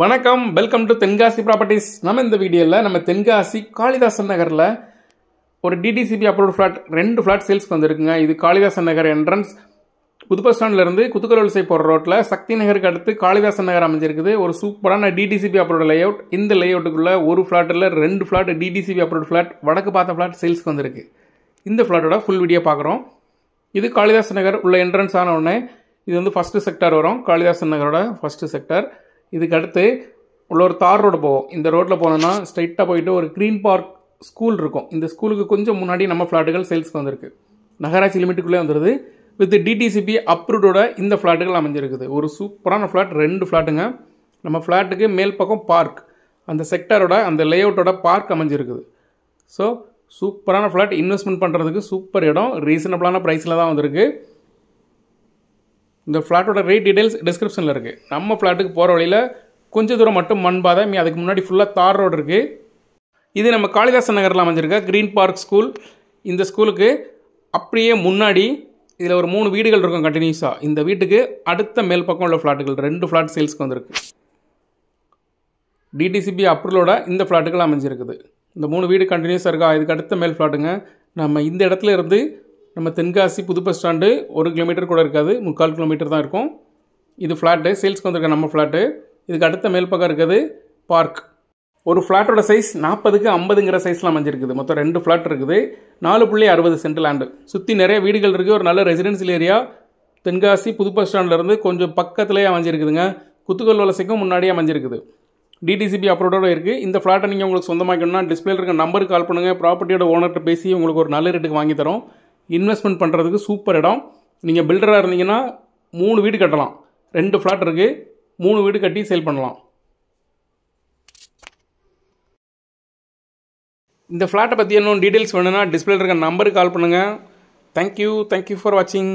வணக்கம் welcome to Tenkasi properties நம்ம இந்த வீடியோவில் நம்ம தென்காசி காளிதாசன் நகரில் ஒரு டிடிசிபி அப்ரூவ் ஃப்ளாட் ரெண்டு ஃப்ளாட் சேல்ஸ்க்கு வந்திருக்குங்க இது காளிதாசன் நகர் என்ட்ரன்ஸ் புது பஸ் ஸ்டாண்ட்லேருந்து குத்துக்கலோசை போகிற ரோட்டில் சக்தி நகருக்கு அடுத்து காளிதாசன் நகர் அமைஞ்சிருக்குது ஒரு சூப்பரான டிடிசிபி அப்ரூவ் லே அவுட் இந்த லே அவுட்டுக்குள்ளே ஒரு ஃப்ளாட்டில் ரெண்டு ஃப்ளாட் டிடிசிபி அப்ரூவ் ஃப்ளாட் வடக்கு பார்த்த ஃப்ளாட் சேல்ஸ்க்கு வந்திருக்கு இந்த ஃப்ளாட்டோட ஃபுல் வீடியோ பார்க்குறோம் இது காளிதாசன் நகர் உள்ள என்ட்ரன்ஸ் ஆன உடனே இது வந்து ஃபஸ்ட்டு செக்டர் வரும் காளிதாசன் நகரோட ஃபஸ்ட்டு செக்டர் இதுக்கடுத்து உள்ள ஒரு தார் ரோடு போவோம் இந்த ரோட்டில் போனோம்னா ஸ்ட்ரைட்டாக போயிட்டு ஒரு க்ரீன் பார்க் ஸ்கூல் இருக்கும் இந்த ஸ்கூலுக்கு கொஞ்சம் முன்னாடி நம்ம ஃப்ளாட்டுகள் சேல்ஸ்க்கு வந்திருக்கு நகராட்சி லிமிட்டுக்குள்ளே வந்துருது வித் டிடிசிபி அப்ரூவ்டோட இந்த ஃப்ளாட்டுகள் அமைஞ்சிருக்குது ஒரு சூப்பரான ஃப்ளாட் ரெண்டு ஃப்ளாட்டுங்க நம்ம ஃப்ளாட்டுக்கு மேல் பக்கம் பார்க் அந்த செக்டரோட அந்த லே அவுட்டோட பார்க் அமைஞ்சிருக்குது ஸோ சூப்பரான ஃப்ளாட் இன்வெஸ்ட்மெண்ட் பண்ணுறதுக்கு சூப்பர் இடம் ரீசனபிளான ப்ரைஸில் தான் வந்திருக்கு இந்த ஃப்ளாட்டோட ரேட் டீடைல்ஸ் டிஸ்கிரிப்ஷனில் இருக்குது நம்ம ஃப்ளாட்டுக்கு போகிற வழியில் கொஞ்சம் தூரம் மட்டும் மண் பாதை மீ அதுக்கு முன்னாடி ஃபுல்லாக தார் ரோடு இருக்குது இது நம்ம காளிதாசன் நகரில் அமைஞ்சிருக்க க்ரீன் பார்க் ஸ்கூல் இந்த ஸ்கூலுக்கு அப்படியே முன்னாடி இதில் ஒரு மூணு வீடுகள் இருக்கும் கண்டினியூஸாக இந்த வீட்டுக்கு அடுத்த மேல் பக்கம் உள்ள ஃப்ளாட்டுகள் ரெண்டு ஃப்ளாட் சேல்ஸ்க்கு வந்திருக்கு டிடிசிபி அப்ரூவலோட இந்த ஃப்ளாட்டுகள் அமைஞ்சிருக்குது இந்த மூணு வீடு கண்டினியூஸாக இருக்கா இதுக்கு அடுத்த மேல் ஃப்ளாட்டுங்க நம்ம இந்த இடத்துல இருந்து நம்ம தென்காசி புது பஸ் ஸ்டாண்டு ஒரு கிலோமீட்டர் கூட இருக்காது முக்கால் கிலோமீட்டர் தான் இருக்கும் இது ஃப்ளாட்டு சேல்ஸ்க்கு வந்திருக்க நம்ம ஃப்ளாட்டு இதுக்கு அடுத்த மேல் பக்கம் இருக்குது பார்க் ஒரு ஃப்ளாட்டோட சைஸ் நாற்பதுக்கு ஐம்பதுங்கிற சைஸ்லாம் அமைஞ்சிருக்குது மொத்தம் ரெண்டு ஃப்ளாட் இருக்குது நாலு புள்ளி அறுபது சென்ட் லேண்டு சுற்றி நிறைய வீடுகள் இருக்குது ஒரு நல்ல ரெசிடென்சியல் ஏரியா தென்காசி புது பஸ் ஸ்டாண்ட்லேருந்து கொஞ்சம் பக்கத்துலேயே அமைஞ்சிருக்குதுங்க குத்துக்கல் வலசைக்கும் முன்னாடியே அமைஞ்சிருக்குது டிடிசிபி அப்ரோடோட இருக்குது இந்த ஃப்ளாட்டை நீங்கள் உங்களுக்கு சொந்தமாக்கணும்னா டிஸ்பிளே இருக்க நம்பருக்கு கால் பண்ணுங்கள் ப்ராப்பர்ட்டியோட ஓனர்கிட்ட பேசி உங்களுக்கு ஒரு நல்ல ரேட்டுக்கு வாங்கி தரோம் இன்வெஸ்ட்மெண்ட் பண்ணுறதுக்கு சூப்பர் இடம் நீங்கள் பில்டராக இருந்தீங்கன்னா மூணு வீடு கட்டலாம் ரெண்டு ஃப்ளாட் இருக்குது மூணு வீடு கட்டி சேல் பண்ணலாம் இந்த ஃப்ளாட்டை பற்றி இன்னும் டீட்டெயில்ஸ் வேணும்னா டிஸ்பிளே இருக்க நம்பருக்கு கால் பண்ணுங்கள் தேங்க்யூ தேங்க்யூ ஃபார் வாட்சிங்